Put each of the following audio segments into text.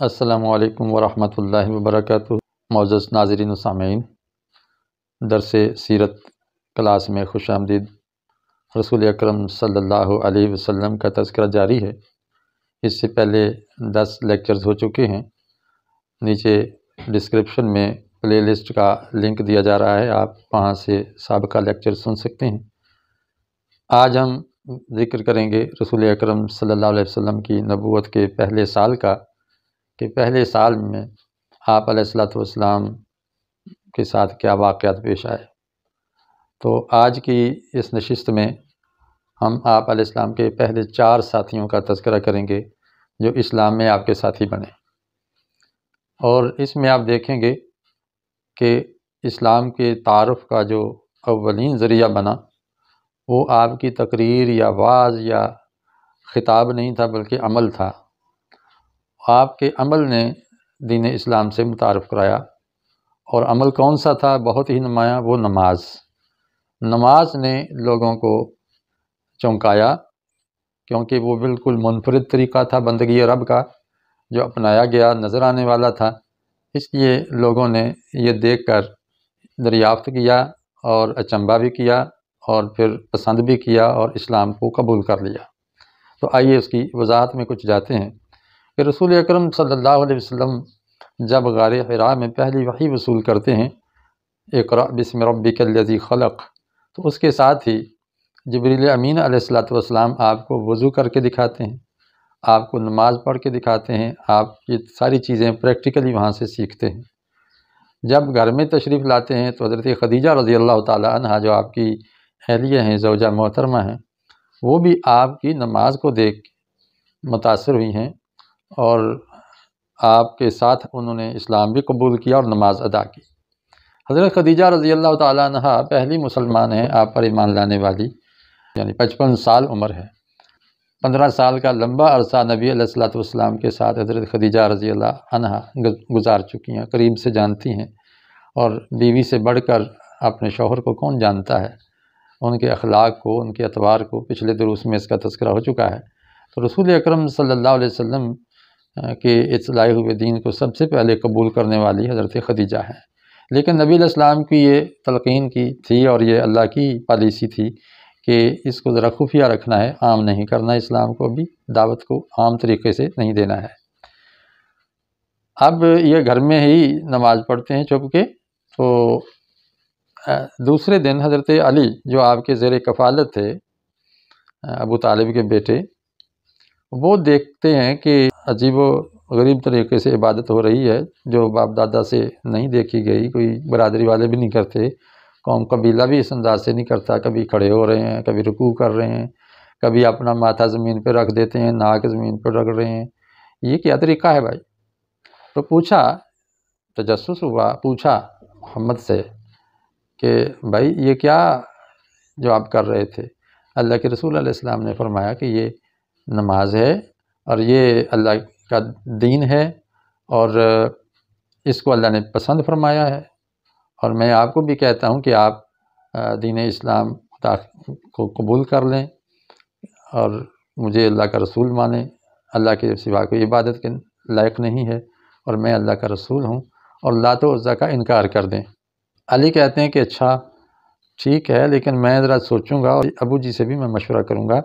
असलकम वरहमल वबरक मोज़ नाजरीन सामीन दरस सीरत क्लास में खुश आमदीद रसूल अक्रम सल्लल्लाहु अलैहि वसल्लम का तस्करा जारी है इससे पहले दस लेक्चर्स हो चुके हैं नीचे डिस्क्रिप्शन में प्लेलिस्ट का लिंक दिया जा रहा है आप वहाँ से सबका लेक्चर सुन सकते हैं आज हम जिक्र करेंगे रसूल अक्रम सल्लल्लाहु अलैहि वसल्लम की नबूत के पहले साल का कि पहले साल में आप आपलाम के साथ क्या वाक़ पेश आए तो आज की इस नशस्त में हम आप आपलाम के पहले चार साथियों का तस्करा करेंगे जो इस्लाम में आपके साथी बने और इसमें आप देखेंगे कि इस्लाम के तारफ़ का जो अवलिन ज़रिया बना वो आपकी तकरीर या वाज या ख़िताब नहीं था बल्कि अमल था आपके अमल ने दीन इस्लाम से मुतारफ़ कराया और अमल कौन सा था बहुत ही नुमाया वो नमाज नमाज ने लोगों को चौंकाया क्योंकि वो बिल्कुल मुनफरद तरीक़ा था बंदगी रब का जो अपनाया गया नज़र आने वाला था इसलिए लोगों ने ये देख कर दरियाफ्त किया और अचंबा भी किया और फिर पसंद भी किया और इस्लाम को कबूल कर लिया तो आइए उसकी वजाहत में कुछ जाते हैं कि रसूल अक्रम सल्लल्लाहु अलैहि वसल्लम जब गार हरा में पहली वही वसूल करते हैं एक बसम रबी खलक तो उसके साथ ही जबरील अमीन अलैहिस्सलाम आपको वज़ू करके दिखाते हैं आपको नमाज़ पढ़ के दिखाते हैं आप ये सारी चीज़ें प्रैक्टिकली वहाँ से सीखते हैं जब घर में तशरीफ़ लाते हैं तो हज़रत खदीजा रज़ी अल्लाह तह जो आपकी अहलिया हैं जवजा मोहतरमा हैं वो भी आपकी नमाज को देख मुतासर हुई हैं और आपके साथ उन्होंने इस्लाम भी कबूल किया और नमाज अदा की हज़रत खदीजा रज़ी अल्लाह तह पहली मुसलमान हैं आप पर ईमान लाने वाली यानी पचपन साल उम्र है पंद्रह साल का लंबा अरसा नबी सलाम के साथ हज़रत खदीजा रज़ी अल्लाह गुजार चुकी हैं करीब से जानती हैं और बीवी से बढ़कर अपने शोहर को कौन जानता है उनके अखलाक को उनके अतवार को पिछले दरूस में इसका तस्करा हो चुका है तो रसूल अक्रम सल्ला वसम कि लाए हुए दीन को सबसे पहले कबूल करने वाली हज़रत खदीजा हैं लेकिन नबी इस्लाम की ये तलकिन की थी और ये अल्लाह की पॉलिसी थी कि इसको ज़रा खुफिया रखना है आम नहीं करना इस्लाम को भी दावत को आम तरीके से नहीं देना है अब ये घर में ही नमाज़ पढ़ते हैं चुप के तो दूसरे दिन हज़रत अली जो आपके ज़ेर कफ़ालत थे अबू तालिब के बेटे वो देखते हैं कि अजीब गरीब तरीके से इबादत हो रही है जो बाप दादा से नहीं देखी गई कोई बरदरी वाले भी नहीं करते कौम कबीला भी इस अंदाज से नहीं करता कभी खड़े हो रहे हैं कभी रुकू कर रहे हैं कभी अपना माथा ज़मीन पर रख देते हैं नाक ज़मीन पर रख रहे हैं ये क्या तरीका है भाई तो पूछा तजस्स हुआ पूछा मोहम्मद से कि भाई ये क्या जो आप कर रहे थे अल्लाह के रसूल इस्लाम ने फरमाया कि ये नमाज है और ये अल्लाह का दीन है और इसको अल्लाह ने पसंद फरमाया है और मैं आपको भी कहता हूँ कि आप दीन इस्लाम को कबूल कर लें और मुझे अल्लाह का रसूल माने अल्लाह के सिवा कोई इबादत के लायक नहीं है और मैं अल्लाह का रसूल हूँ और लात वज़ा का इनकार कर दें अली कहते हैं कि अच्छा ठीक है लेकिन मैं ज़रा सोचूंगा और अबू जी से भी मैं मशवरा करूँगा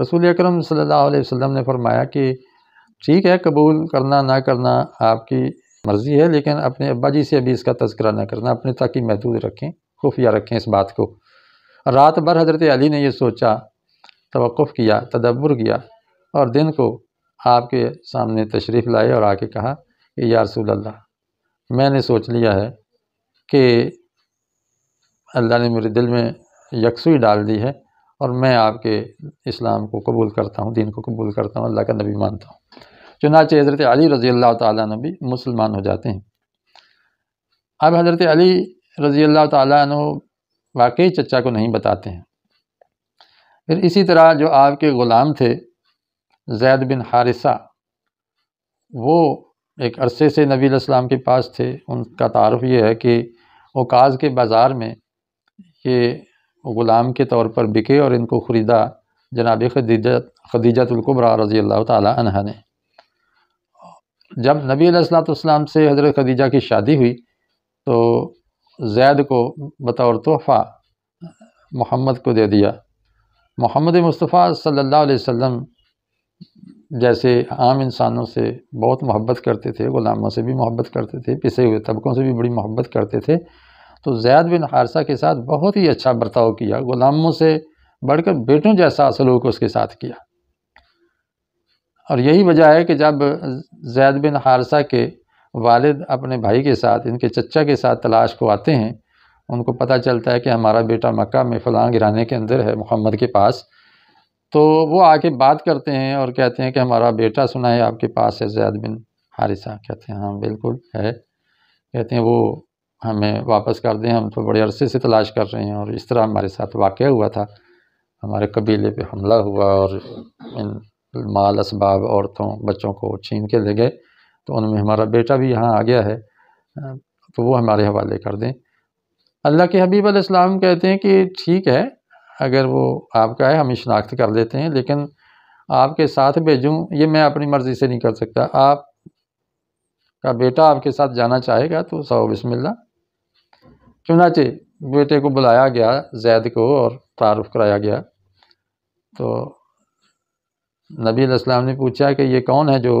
रसूल अक्रम सल्लल्लाहु अलैहि वसल्लम ने फरमाया कि ठीक है कबूल करना ना करना आपकी मर्ज़ी है लेकिन अपने अब्बा जी से अभी इसका तस्करा ना करना अपने ताकि महदूद रखें खुफिया रखें इस बात को रात भर हजरत अली ने यह सोचा तोफ़ किया तदब्बर किया और दिन को आपके सामने तशरीफ़ लाए और आके कहा कि या रसूल अल्लाह मैंने सोच लिया है कि अल्लाह ने मेरे दिल में यकसुई डाल दी है और मैं आपके इस्लाम को कबूल करता हूँ दीन को कबूल करता हूँ अल्लाह का नबी मानता हूँ चुनाच हज़रत अली रज़ी अल्लाह तबी मुसलमान हो जाते हैं अब हज़रत अली रज़ी अल्लाह तु वाकई चचा को नहीं बताते हैं फिर इसी तरह जो आपके ग़ुलाम थे जैद बिन हारिसा वो एक अरसे से नबी इस्लाम के पास थे उनका तारफ़ ये है कि काज के बाज़ार में ये ग़ुलाम के तौर पर बिके और इनको ख़रीदा जनाब खदीजा खदीजतुल्कुबरा रज़ी अल्लाह तह ने जब नबी अलैहिस्सलाम से हज़रत खदीजा की शादी हुई तो जैद को बतौर तोहफ़ा मोहम्मद को दे दिया मोहम्मद मुस्तफ़ा सल्लल्लाहु अलैहि वसल्लम जैसे आम इंसानों से बहुत मोहब्बत करते थे ग़ुलामों से भी मोहब्बत करते थे पिसे हुए तबकों से भी बड़ी मोहब्बत करते थे तो ज़ैद बिन हारसा के साथ बहुत ही अच्छा बर्ताव किया ग़ुलामों से बढ़कर बेटों जैसा सलूक उसके साथ किया और यही वजह है कि जब जैद बिन हारसा के वालिद अपने भाई के साथ इनके चचा के साथ तलाश को आते हैं उनको पता चलता है कि हमारा बेटा मक्का में फलां गिराने के अंदर है मोहम्मद के पास तो वो आके बात करते हैं और कहते हैं कि हमारा बेटा सुना है आपके पास है जैद बिन हारिसा कहते हैं हाँ बिल्कुल है कहते हैं वो हमें वापस कर दें हम तो बड़े अरसे से तलाश कर रहे हैं और इस तरह हमारे साथ वाक़ हुआ था हमारे कबीले पे हमला हुआ और इन माल इसबाब औरतों बच्चों को छीन के ले गए तो उनमें हमारा बेटा भी यहाँ आ गया है तो वो हमारे हवाले कर दें अल्लाह के हबीब अलैहिस्सलाम कहते हैं कि ठीक है अगर वो आपका है हम शनाख्त कर लेते हैं लेकिन आपके साथ भेजूँ ये मैं अपनी मर्ज़ी से नहीं कर सकता आप का बेटा आपके साथ जाना चाहेगा तो सौ बिस्मिल्लाह चुनाचे बेटे को बुलाया गया जैद को और तारफ़ कराया गया तो नबीम ने पूछा कि ये कौन है जो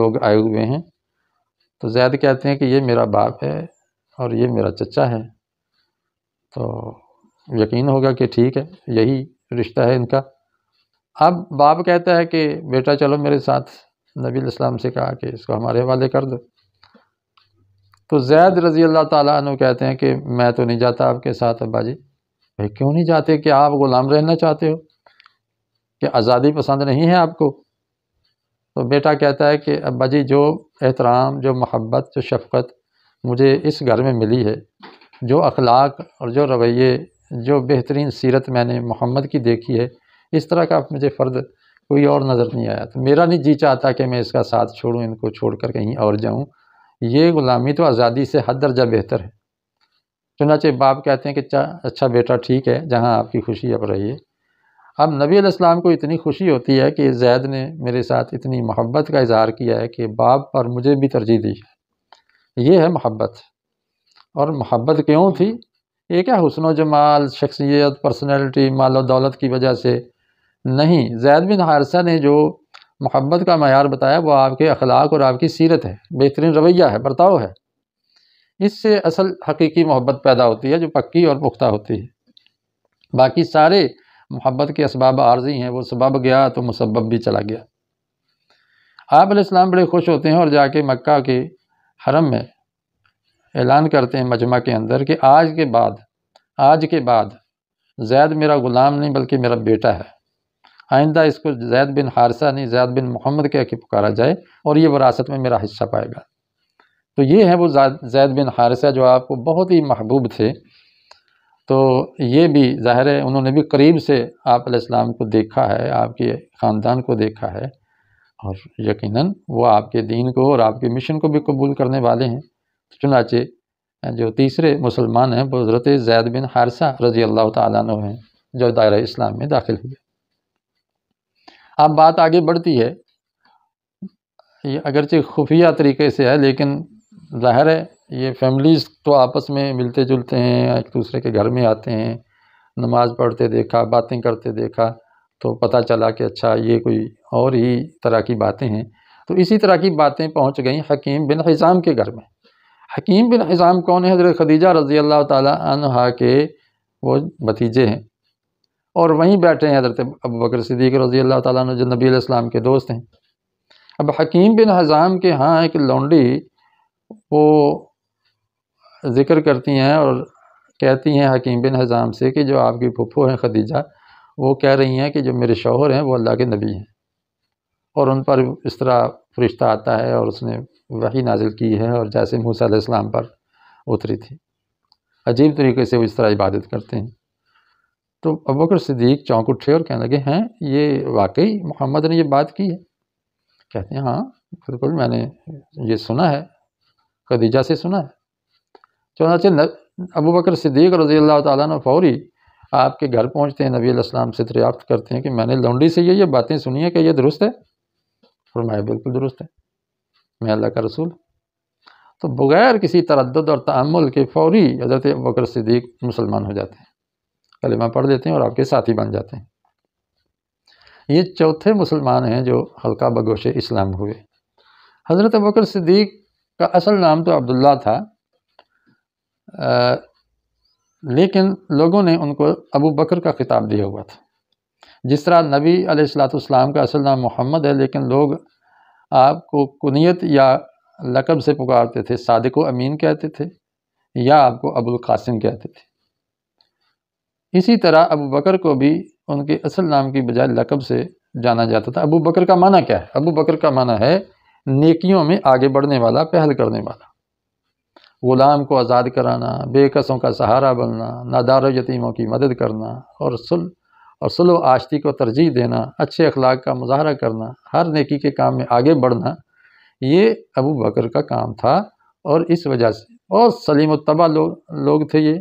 लोग आए हुए हैं तो जैद कहते हैं कि ये मेरा बाप है और ये मेरा चचा है तो यकीन होगा कि ठीक है यही रिश्ता है इनका अब बाप कहता है कि बेटा चलो मेरे साथ नबी इस्लाम से कहा कि इसको हमारे हवाले कर दो तो जैद रज़ी अल्लाह तु कहते हैं कि मैं तो नहीं जाता आपके साथ अब्बा जी भाई क्यों नहीं जाते कि आप ग़ुलाम रहना चाहते हो कि आज़ादी पसंद नहीं है आपको तो बेटा कहता है कि अब्बा जी जो एहतराम जो मोहब्बत जो शफकत मुझे इस घर में मिली है जो अखलाक और जो रवैये जो बेहतरीन सीरत मैंने मोहम्मद की देखी है इस तरह का मुझे फ़र्द कोई और नज़र नहीं आया तो मेरा नहीं जी चाहता कि मैं इसका साथ छोड़ूँ इनको छोड़ कर कहीं और जाऊँ ये ग़ुलामी तो आज़ादी से हद दर्जा बेहतर है चुनाचे बाप कहते हैं कि चा अच्छा बेटा ठीक है जहाँ आपकी खुशी अब रहिए अब नबी अलैहिस्सलाम को इतनी खुशी होती है कि जैद ने मेरे साथ इतनी मोहब्बत का इजहार किया है कि बाप पर मुझे भी तरजीह दी है ये है मोहब्बत और मोहब्बत क्यों थी ये क्या व जमाल शख्सियत पर्सनैलिटी माल और दौलत की वजह से नहीं जैद बिन हारसा ने जो मोहब्बत का मैार बताया वो आपके अखलाक और आपकी सीरत है बेहतरीन रवैया है बर्ताव है इससे असल हकीकी मोहब्बत पैदा होती है जो पक्की और पुख्ता होती है बाकी सारे मोहब्बत के इसबाब आर्जी हैं वो सबब गया तो मुसबब भी चला गया आप इस्लाम बड़े खुश होते हैं और जाके मक्का के हरम में ऐलान करते हैं मजमा के अंदर कि आज के बाद आज के बाद जैद मेरा ग़ुलाम नहीं बल्कि मेरा बेटा है आइंदा इसको जैद बिन हारसा नहीं जैद बिन मोहम्मद के पुकारा जाए और ये वरासत में मेरा हिस्सा पाएगा तो ये है वो जैद बिन हारसा जो आपको बहुत ही महबूब थे तो ये भी ज़ाहिर है उन्होंने भी करीब से आप इस्लाम को देखा है आपके ख़ानदान को देखा है और यकीनन वो आपके दीन को और आपके मिशन को भी कबूल करने वाले हैं तो चुनाचे जो तीसरे मुसलमान हैं वो हज़रत जैद बिन हारसा रज़ी अल्लाह तु हैं जो दायरा इस्लाम में दाखिल हुए अब बात आगे बढ़ती है ये अगरचे खुफिया तरीके से है लेकिन जाहिर है ये फैमिलीज़ तो आपस में मिलते जुलते हैं एक दूसरे के घर में आते हैं नमाज़ पढ़ते देखा बातें करते देखा तो पता चला कि अच्छा ये कोई और ही तरह की बातें हैं तो इसी तरह की बातें पहुंच गई हकीम बिन हज़ाम के घर में हकीम बिन हजाम कौन है हज़रत खदीजा रज़ी अल्लाह तह के वो भतीजे हैं और वहीं बैठे हैं हज़रत अबू बकर सिद्दीक रज़ी अल्लाह ताली जो नबी के दोस्त हैं अब हकीम बिन हज़ाम के यहाँ एक लौंडी वो ज़िक्र करती हैं और कहती हैं हकीम बिन हज़ाम से कि जो आपकी फुफो हैं खदीजा वो कह रही हैं कि जो मेरे शोहर हैं वो अल्लाह के नबी हैं और उन पर इस तरह फरिश्ता आता है और उसने वही नाजिल की है और जैसे मूसा पर उतरी थी अजीब तरीके से वो इस तरह इबादत करते हैं तो अबकर सिद्दीक चौंक उठे और कहने लगे हैं ये वाकई मोहम्मद ने ये बात की है कहते हैं हाँ बिल्कुल मैंने ये सुना है खदीजा से सुना है चौनाचे अबू बकर सिद्दीक रजी अल्लाह तन फौरी आपके घर पहुँचते हैं नबी अलैहिस्सलाम से दरियाफ्त करते हैं कि मैंने लौंडी से ये ये बातें सुनी हैं कि ये दुरुस्त है फरमाया बिल्कुल दुरुस्त है मैं अल्लाह का रसूल तो बगैर किसी तरद और तामुल के फौरी हजरत बकर सिद्दीक मुसलमान हो जाते हैं कलिमा पढ़ लेते हैं और आपके साथी बन जाते हैं ये चौथे मुसलमान हैं जो हल्का बगोश इस्लाम हुए हज़रत बकर सिद्दीक का असल नाम तो अब्दुल्ला था आ, लेकिन लोगों ने उनको अबू बकर का खिताब दिया हुआ था जिस तरह नबी अलैहिस्सलाम का असल नाम मोहम्मद है लेकिन लोग आपको कुनियत या लकब से पुकारते थे सादिक अमीन कहते थे या आपको अबुल कासिम कहते थे इसी तरह अबू बकर को भी उनके असल नाम की बजाय लकब से जाना जाता था अबू बकर का माना क्या है अबू बकर का माना है नेकियों में आगे बढ़ने वाला पहल करने वाला ग़ुलाम को आज़ाद कराना बेकसों का सहारा बनना नादार यतीमों की मदद करना और सुल और सुलह आश्ती को तरजीह देना अच्छे अखलाक का मुजाहरा करना हर नेकी के काम में आगे बढ़ना ये अबू बकर का काम था और इस वजह से और सलीम तबा लोग लोग थे ये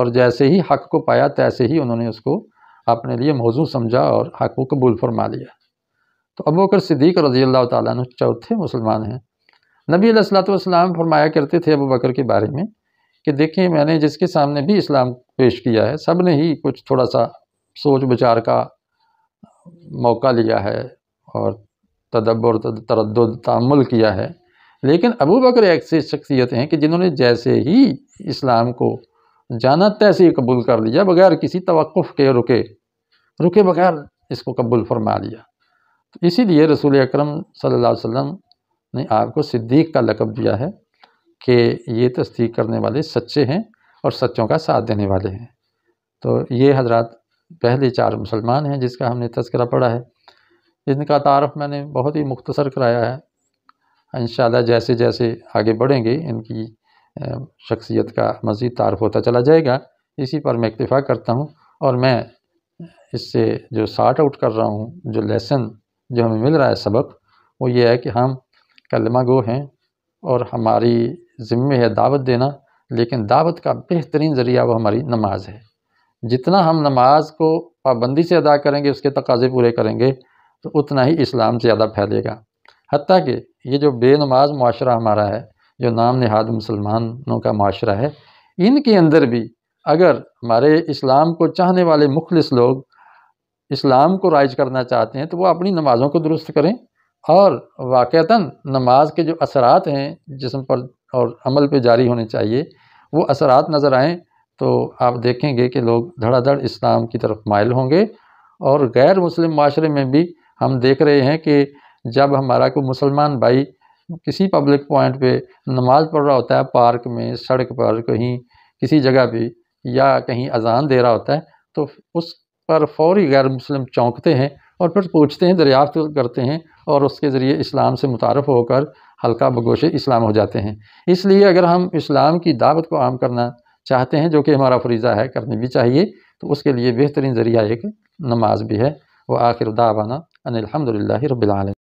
और जैसे ही हक को पाया तैसे ही उन्होंने उसको अपने लिए मौजू समझा और हक को कबूल फरमा लिया तो अबू बकर सिद्दीक रजी अल्लाह तु चौथे मुसलमान हैं नबी सलाम फरमाया करते थे अबू बकर के बारे में कि देखें मैंने जिसके सामने भी इस्लाम पेश किया है सब ने ही कुछ थोड़ा सा सोच विचार का मौका लिया है और तदब्बर तरद तमुल किया है लेकिन अबू बकर ऐसी शख्सियत हैं कि जिन्होंने जैसे ही इस्लाम को जाना तैसे तो ही कबूल कर लिया बगैर किसी तवक़ के रुके रुके बगैर इसको कबूल फरमा लिया तो इसीलिए रसूल अकरम सल्लल्लाहु अलैहि वसल्लम ने आपको सिद्दीक का लकब दिया है कि ये तस्दीक करने वाले सच्चे हैं और सच्चों का साथ देने वाले हैं तो ये हजरत पहले चार मुसलमान हैं जिसका हमने तस्करा पढ़ा है इनका तारफ़ मैंने बहुत ही मुख्तसर कराया है इन जैसे जैसे आगे बढ़ेंगे इनकी शख्सियत का मज़ीद तारफ होता चला जाएगा इसी पर मैं इक्तफ़ा करता हूँ और मैं इससे जो शार्ट आउट कर रहा हूँ जो लेसन जो हमें मिल रहा है सबक वो ये है कि हम कलमा गो हैं और हमारी ज़िम्मे है दावत देना लेकिन दावत का बेहतरीन ज़रिया वो हमारी नमाज है जितना हम नमाज को पाबंदी से अदा करेंगे उसके तकाजे पूरे करेंगे तो उतना ही इस्लाम ज़्यादा फैलेगा हती कि ये जो बेनमाज माशरा हमारा है जो नाम नहाद मुसलमानों का माशरा है इनके अंदर भी अगर हमारे इस्लाम को चाहने वाले मुखलिस लोग इस्लाम को राइज करना चाहते हैं तो वो अपनी नमाज़ों को दुरुस्त करें और वाक़ता नमाज के जो असरात हैं जिसम पर और अमल पे जारी होने चाहिए वो असरात नज़र आएँ तो आप देखेंगे कि लोग धड़ाधड़ इस्लाम की तरफ मायल होंगे और गैर मुस्लिम माशरे में भी हम देख रहे हैं कि जब हमारा कोई मुसलमान भाई किसी पब्लिक पॉइंट पे नमाज़ पढ़ रहा होता है पार्क में सड़क पर कहीं किसी जगह भी या कहीं अजान दे रहा होता है तो उस पर फौरी गैर मुस्लिम चौंकते हैं और फिर पूछते हैं दरियाफ्त करते हैं और उसके ज़रिए इस्लाम से मुतारफ़ होकर हल्का बगोशे इस्लाम हो जाते हैं इसलिए अगर हम इस्लाम की दावत को आम करना चाहते हैं जो कि हमारा फरीज़ा है करनी भी चाहिए तो उसके लिए बेहतरीन ज़रिया एक नमाज भी है वह आखिर दावाना अनिलहमदिल्ला रबालम